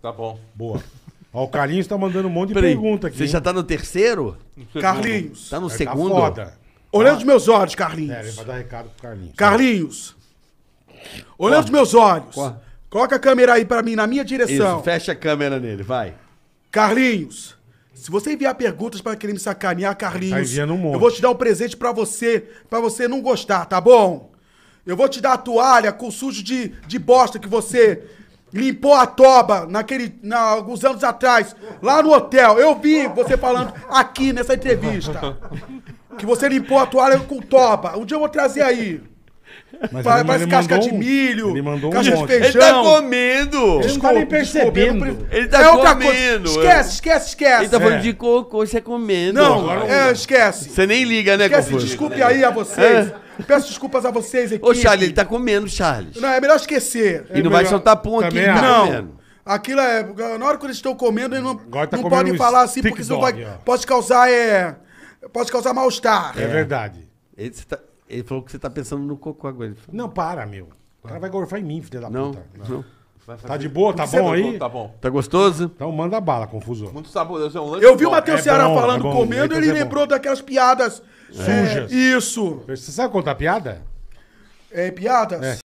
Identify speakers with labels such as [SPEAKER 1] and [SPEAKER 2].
[SPEAKER 1] Tá bom. Boa. Ó, o Carlinhos tá mandando um monte de Peraí, pergunta aqui. Você já tá no terceiro? Carlinhos. Tá no é, tá segundo? Tá foda. Olhando os meus olhos, Carlinhos. É, ele vai dar recado pro Carlinhos. Carlinhos. Olhando os meus olhos. Coloca a câmera aí pra mim, na minha direção. Isso, fecha a câmera nele, vai. Carlinhos. Se você enviar perguntas pra querer me sacanear, Tá Carlinhos, enviando um monte. eu vou te dar um presente pra você, pra você não gostar, tá bom? Eu vou te dar a toalha com o sujo de, de bosta que você limpou a toba naquele, na, alguns anos atrás, lá no hotel. Eu vi você falando aqui nessa entrevista que você limpou a toalha com toba. Um dia eu vou trazer aí. Mas Vai, ele casca de milho, ele mandou um casca de feijão. Ele tá comendo. Ele não tá nem percebendo. Ele tá é comendo. É. Esquece, esquece, esquece. Ele tá falando é. de cocô, você é comendo. Não, É, esquece. Você nem liga, né, Esquece, Confuso? desculpe aí a vocês. É. Peço desculpas a vocês, equipe. Ô, Charles, ele tá comendo, Charles. Não, é melhor esquecer. e não é melhor... vai soltar pum aqui, tá não. Aquilo é. Na hora que eles estão comendo, eles não, tá não podem falar assim, porque isso vai, pode causar. É, pode causar mal-estar. É, verdade. Ele tá... Ele falou que você tá pensando no cocô agora. Ele falou, Não, para, meu. O cara vai gorfar em mim, filho da não, puta. não. Tá de boa? Tá bom aí? Tá bom. Tá gostoso? Então manda bala, confuso. Muito saboroso. É um Eu vi o Matheus É Ceará bom, falando, é bom, comendo, e ele é lembrou daquelas piadas. Sujas. Isso. Você sabe contar piada? É, piadas? É.